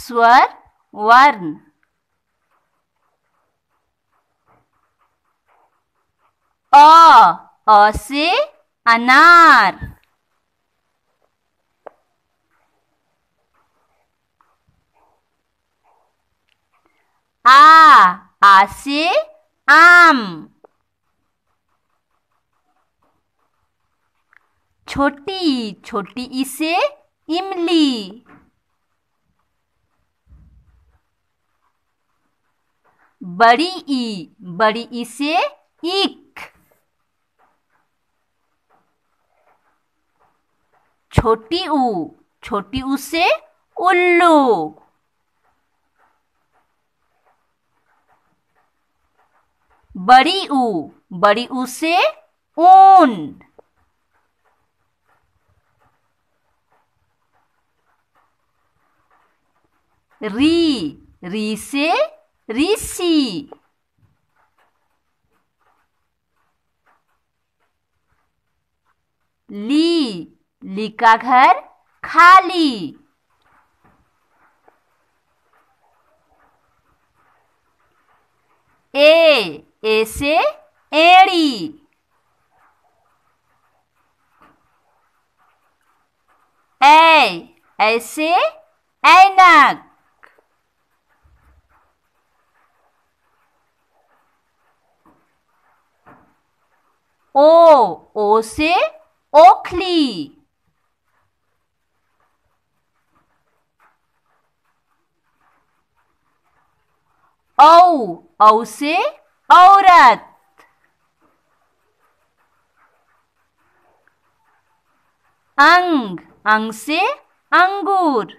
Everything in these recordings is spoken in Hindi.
स्वर वर्ण अ अ से अनार आ आ से आम छोटी छोटी इसे इमली बड़ी ई बड़ी ई से इक छोटी ऊ छोटी ऊ से उल्लू बड़ी ऊ बड़ी ऊ से ऊन री री से ऋषि ली ली का घर खाली ए ए से एड़ी ऐ ऐसे एन ओ ओ से ओखली औ औ से औरत अंग अंग से अंगूर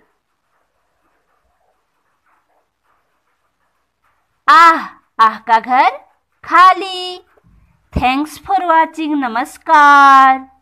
आह आह का घर खाली थैंक्स फॉर वॉचिंग नमस्कार